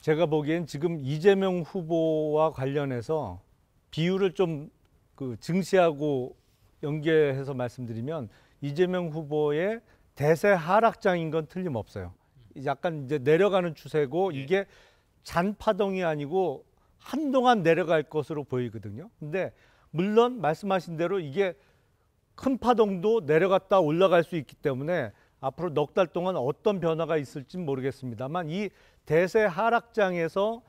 제가 보기엔 지금 이재명 후보와 관련해서 비율을 좀 그 증시하고 연계해서 말씀드리면 이재명 후보의 대세 하락장인 건 틀림없어요. 약간 이제 내려가는 추세고 예. 이게 잔파동이 아니고 한동안 내려갈 것으로 보이거든요. 근데 물론 말씀하신 대로 이게 큰 파동도 내려갔다 올라갈 수 있기 때문에 앞으로 넉 달 동안 어떤 변화가 있을지 모르겠습니다만 이 대세 하락장에서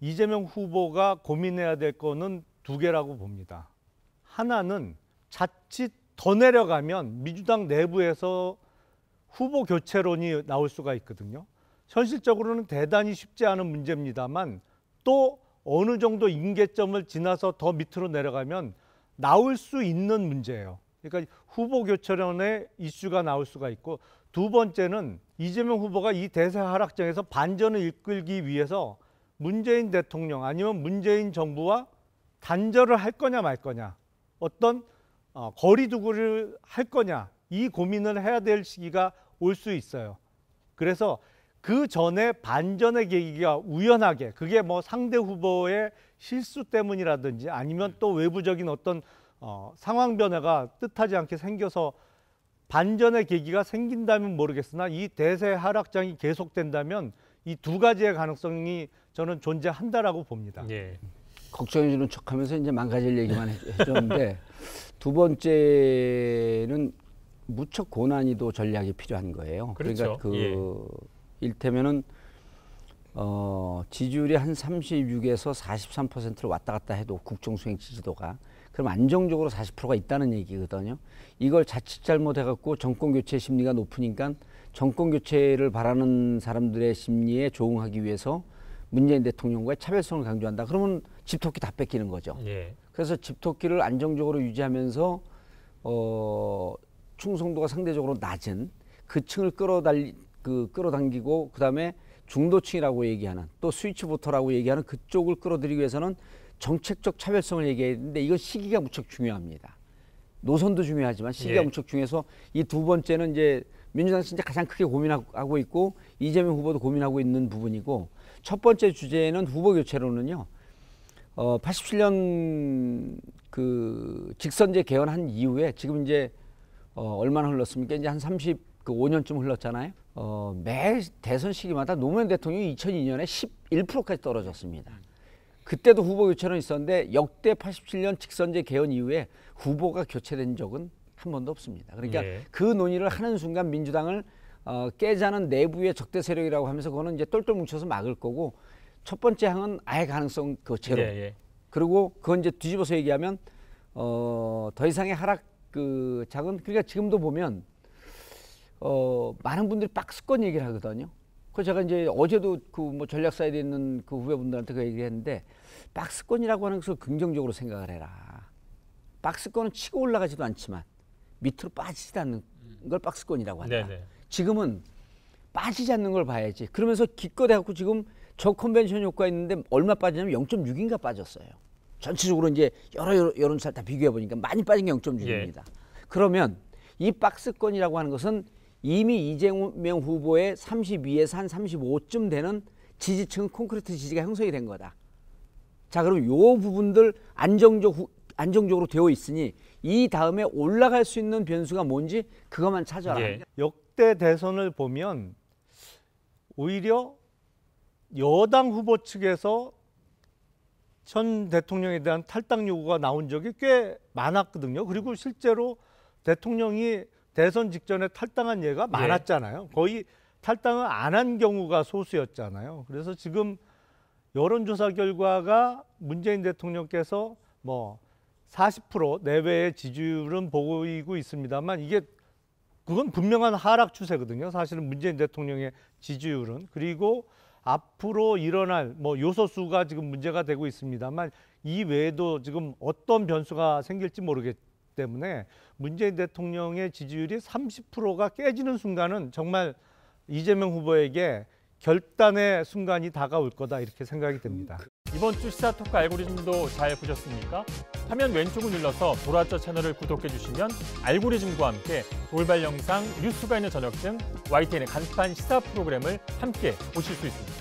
이재명 후보가 고민해야 될 거는 두 개라고 봅니다. 하나는 자칫 더 내려가면 민주당 내부에서 후보 교체론이 나올 수가 있거든요. 현실적으로는 대단히 쉽지 않은 문제입니다만 또 어느 정도 임계점을 지나서 더 밑으로 내려가면 나올 수 있는 문제예요. 그러니까 후보 교체론의 이슈가 나올 수가 있고 두 번째는 이재명 후보가 이 대세 하락장에서 반전을 이끌기 위해서 문재인 대통령 아니면 문재인 정부와 단절을 할 거냐 말 거냐 어떤 어, 거리두기를 할 거냐 이 고민을 해야 될 시기가 올 수 있어요. 그래서 그 전에 반전의 계기가 우연하게 그게 뭐 상대 후보의 실수 때문이라든지 아니면 또 외부적인 어떤 어, 상황 변화가 뜻하지 않게 생겨서 반전의 계기가 생긴다면 모르겠으나 이 대세 하락장이 계속된다면 이 두 가지의 가능성이 저는 존재한다라고 봅니다. 예. 걱정해주는 척하면서 이제 망가질 얘기만 해줬는데 두 번째는 무척 고난이도 전략이 필요한 거예요. 그러니까 그렇죠. 그러니까그 예. 일테면은 어, 지지율이 한 36에서 43%를 왔다 갔다 해도 국정 수행 지지도가 그럼 안정적으로 40%가 있다는 얘기거든요. 이걸 자칫 잘못해갖고 정권 교체 심리가 높으니까 정권 교체를 바라는 사람들의 심리에 조응하기 위해서 문재인 대통령과의 차별성을 강조한다. 그러면 집토끼 다 뺏기는 거죠. 예. 그래서 집토끼를 안정적으로 유지하면서 어 충성도가 상대적으로 낮은 그 층을 끌어달리 그 끌어당기고 그다음에 중도층이라고 얘기하는 또 스위치보터라고 얘기하는 그쪽을 끌어들이기 위해서는 정책적 차별성을 얘기했는데 이거 시기가 무척 중요합니다. 노선도 중요하지만 시기가 예. 무척 중요해서 이 두 번째는 이제 민주당 진짜 가장 크게 고민하고 있고 이재명 후보도 고민하고 있는 부분이고 첫 번째 주제는 후보 교체로는요. 어 87년 그 직선제 개헌한 이후에 지금 이제 어 얼마나 흘렀습니까? 이제 한 35년쯤 그 흘렀잖아요. 어매 대선 시기마다 노무현 대통령이 2002년에 11%까지 떨어졌습니다. 그때도 후보 교체는 있었는데 역대 87년 직선제 개헌 이후에 후보가 교체된 적은 한 번도 없습니다. 그러니까 예. 그 논의를 하는 순간 민주당을 어, 깨자는 내부의 적대 세력이라고 하면서 그거는 이제 똘똘 뭉쳐서 막을 거고 첫 번째 항은 아예 가능성 그 제로. 예, 예. 그리고 그건 이제 뒤집어서 얘기하면 어, 더 이상의 하락 그 작은 그러니까 지금도 보면 어, 많은 분들이 박스권 얘기를 하거든요. 그 제가 이제 어제도 그 뭐 전략사에 있는 그 후배분들한테 그 얘기를 했는데 박스권이라고 하는 것을 긍정적으로 생각을 해라. 박스권은 치고 올라가지도 않지만 밑으로 빠지지 않는 걸 박스권이라고 한다. 네네. 지금은 빠지지 않는 걸 봐야지. 그러면서 기껏 해갖고 지금 저 컨벤션 효과 있는데 얼마 빠지냐면 0.6인가 빠졌어요. 전체적으로 이제 여러 여러 여론조사 다 비교해 보니까 많이 빠진 게 0.6입니다. 예. 그러면 이 박스권이라고 하는 것은 이미 이재명 후보의 32에서 한 35쯤 되는 지지층 콘크리트 지지가 형성이 된 거다. 자, 그럼 요 부분들 안정적 후, 안정적으로 되어 있으니 이 다음에 올라갈 수 있는 변수가 뭔지 그것만 찾아라. 예. 역대 대선을 보면 오히려 여당 후보 측에서 전 대통령에 대한 탈당 요구가 나온 적이 꽤 많았거든요. 그리고 실제로 대통령이 대선 직전에 탈당한 예가 예. 많았잖아요. 예. 거의 탈당을 안 한 경우가 소수였잖아요. 그래서 지금 여론조사 결과가 문재인 대통령께서 뭐 40% 내외의 지지율은 보이고 있습니다만 이게 그건 분명한 하락 추세거든요. 사실은 문재인 대통령의 지지율은 그리고 앞으로 일어날 뭐 요소 수가 지금 문제가 되고 있습니다만 이 외에도 지금 어떤 변수가 생길지 모르겠 때문에 문재인 대통령의 지지율이 30%가 깨지는 순간은 정말 이재명 후보에게 결단의 순간이 다가올 거다 이렇게 생각이 듭니다. 이번 주 시사토크 알고리즘도 잘 보셨습니까? 화면 왼쪽을 눌러서 돌아저 채널을 구독해 주시면 알고리즘과 함께 돌발 영상, 뉴스가 있는 저녁 등 YTN의 간판 시사 프로그램을 함께 보실 수 있습니다.